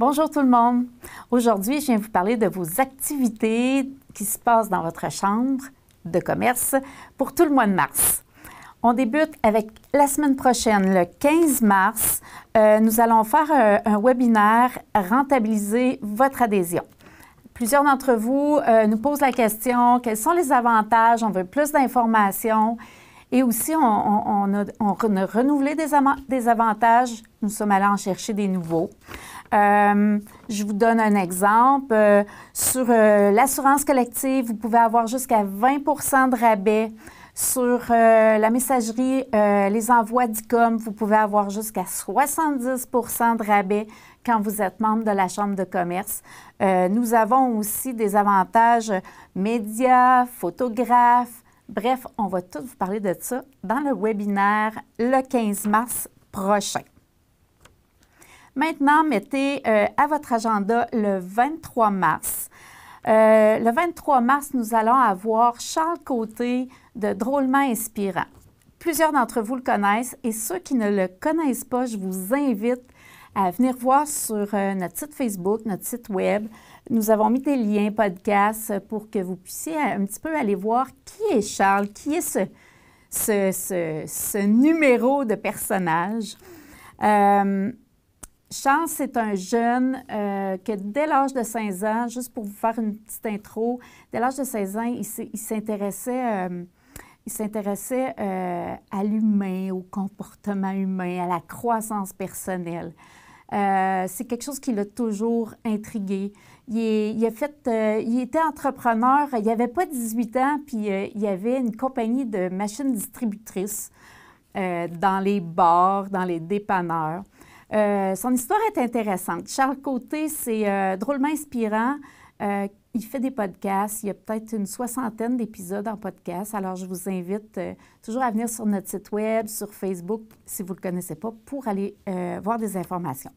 Bonjour tout le monde. Aujourd'hui, je viens vous parler de vos activités qui se passent dans votre chambre de commerce pour tout le mois de mars. On débute avec la semaine prochaine, le 15 mars. Euh, nous allons faire un, webinaire Rentabiliser votre adhésion. Plusieurs d'entre vous euh, nous posent la question, quels sont les avantages? On veut plus d'informations. Et aussi, on, a, renouvelé des, des, avantages. Nous sommes allés en chercher des nouveaux. Euh, je vous donne un exemple. Euh, sur euh, l'assurance collective, vous pouvez avoir jusqu'à 20 de rabais. Sur la messagerie, les envois d'ICOM, vous pouvez avoir jusqu'à 70 de rabais quand vous êtes membre de la Chambre de commerce. nous avons aussi des avantages médias, photographes. Bref, on va tout vous parler de ça dans le webinaire le 15 mars prochain. Maintenant, mettez euh, à votre agenda le 23 mars. Euh, le 23 mars, nous allons avoir Charles Côté de Drôlement Inspirant. Plusieurs d'entre vous le connaissent et ceux qui ne le connaissent pas, je vous invite à venir voir sur euh, notre site Facebook, notre site web. Nous avons mis des liens podcasts pour que vous puissiez un petit peu aller voir qui est Charles, qui est ce, ce, numéro de personnage. Chance, c'est un jeune euh, que dès l'âge de 16 ans, juste pour vous faire une petite intro, dès l'âge de 16 ans, il s'intéressait, il s'intéressait euh, euh, à l'humain, au comportement humain, à la croissance personnelle. c'est quelque chose qui l'a toujours intrigué. Il, il a fait, il était entrepreneur, il n'avait pas 18 ans, puis il avait une compagnie de machines distributrices dans les bars, dans les dépanneurs. Euh, son histoire est intéressante. Charles Côté, c'est euh, drôlement inspirant. Euh, il fait des podcasts. Il y a peut-être une soixantaine d'épisodes en podcast. Alors, je vous invite toujours à venir sur notre site Web, sur Facebook, si vous ne le connaissez pas, pour aller voir des informations.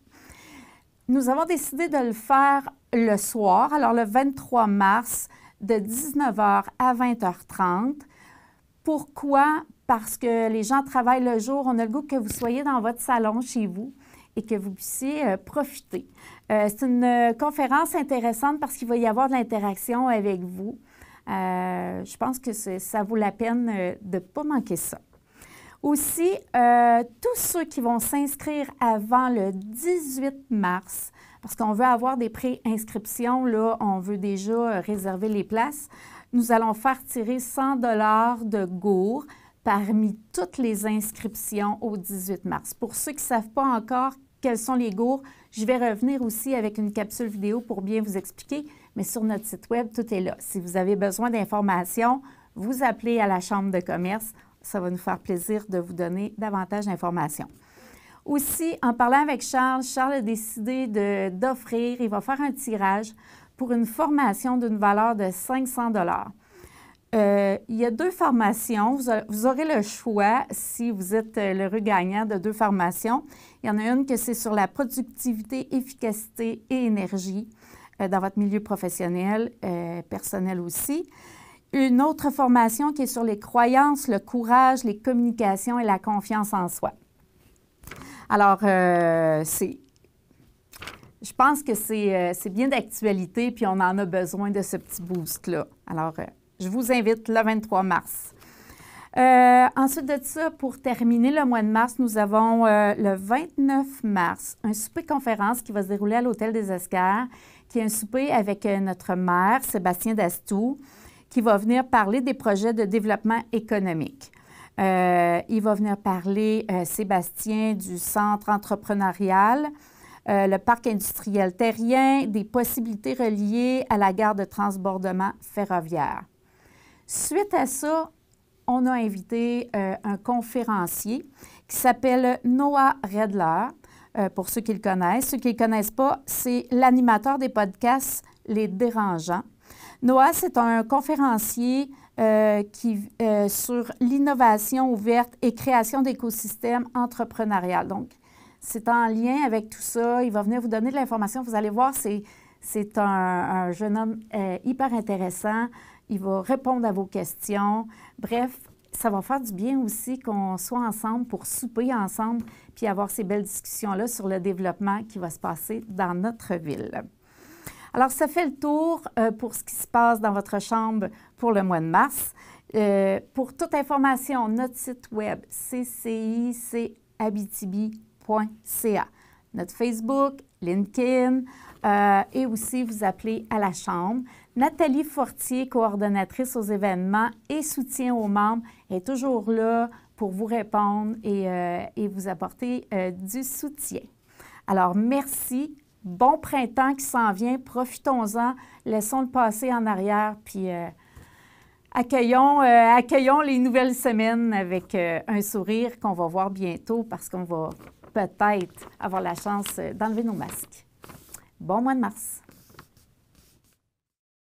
Nous avons décidé de le faire le soir, alors le 23 mars, de 19h à 20h30. Pourquoi? Parce que les gens travaillent le jour, on a le goût que vous soyez dans votre salon chez vous, et que vous puissiez euh, profiter. Euh, c'est une euh, conférence intéressante parce qu'il va y avoir de l'interaction avec vous. je pense que ça vaut la peine de ne pas manquer ça. Aussi, tous ceux qui vont s'inscrire avant le 18 mars, parce qu'on veut avoir des préinscriptions, inscriptions là, on veut déjà réserver les places, nous allons faire tirer 100 de gour parmi toutes les inscriptions au 18 mars. Pour ceux qui ne savent pas encore quels sont les gourds, je vais revenir aussi avec une capsule vidéo pour bien vous expliquer, mais sur notre site web, tout est là. Si vous avez besoin d'informations, vous appelez à la Chambre de commerce. Ça va nous faire plaisir de vous donner davantage d'informations. Aussi, en parlant avec Charles, Charles a décidé d'offrir, il va faire un tirage pour une formation d'une valeur de 500 dollars. Euh, il y a deux formations. Vous, aurez le choix si vous êtes euh, le gagnant de deux formations. Il y en a une que c'est sur la productivité, efficacité et énergie euh, dans votre milieu professionnel, personnel aussi. Une autre formation qui est sur les croyances, le courage, les communications et la confiance en soi. Alors, c'est je pense que c'est bien d'actualité, puis on en a besoin de ce petit boost-là. Alors, je vous invite le 23 mars. Euh, ensuite de ça, pour terminer le mois de mars, nous avons euh, le 29 mars un souper conférence qui va se dérouler à l'Hôtel des Escars, qui est un souper avec euh, notre maire, Sébastien Dastou, qui va venir parler des projets de développement économique. il va venir parler, Sébastien, du centre entrepreneurial, le parc industriel terrien, des possibilités reliées à la gare de transbordement ferroviaire. Suite à ça, on a invité euh, un conférencier qui s'appelle Noah Redler. Euh, pour ceux qui le connaissent. Ceux qui ne le connaissent pas, c'est l'animateur des podcasts Les Dérangeants. Noah, c'est un conférencier euh, qui, sur l'innovation ouverte et création d'écosystèmes entrepreneurial. Donc, c'est en lien avec tout ça. Il va venir vous donner de l'information. Vous allez voir, c'est, un, jeune homme hyper intéressant il va répondre à vos questions. Bref, ça va faire du bien aussi qu'on soit ensemble pour souper ensemble puis avoir ces belles discussions-là sur le développement qui va se passer dans notre ville. Alors, ça fait le tour euh, pour ce qui se passe dans votre chambre pour le mois de mars. Euh, pour toute information, notre site web ccicabitibi.ca notre Facebook, LinkedIn, euh, et aussi vous appelez à la Chambre. Nathalie Fortier, coordonnatrice aux événements et soutien aux membres, est toujours là pour vous répondre et, euh, vous apporter euh, du soutien. Alors, merci. Bon printemps qui s'en vient. Profitons-en. Laissons le passé en arrière, puis accueillons les nouvelles semaines avec un sourire qu'on va voir bientôt parce qu'on va peut-être avoir la chance euh, d'enlever nos masques. Bon mois de mars.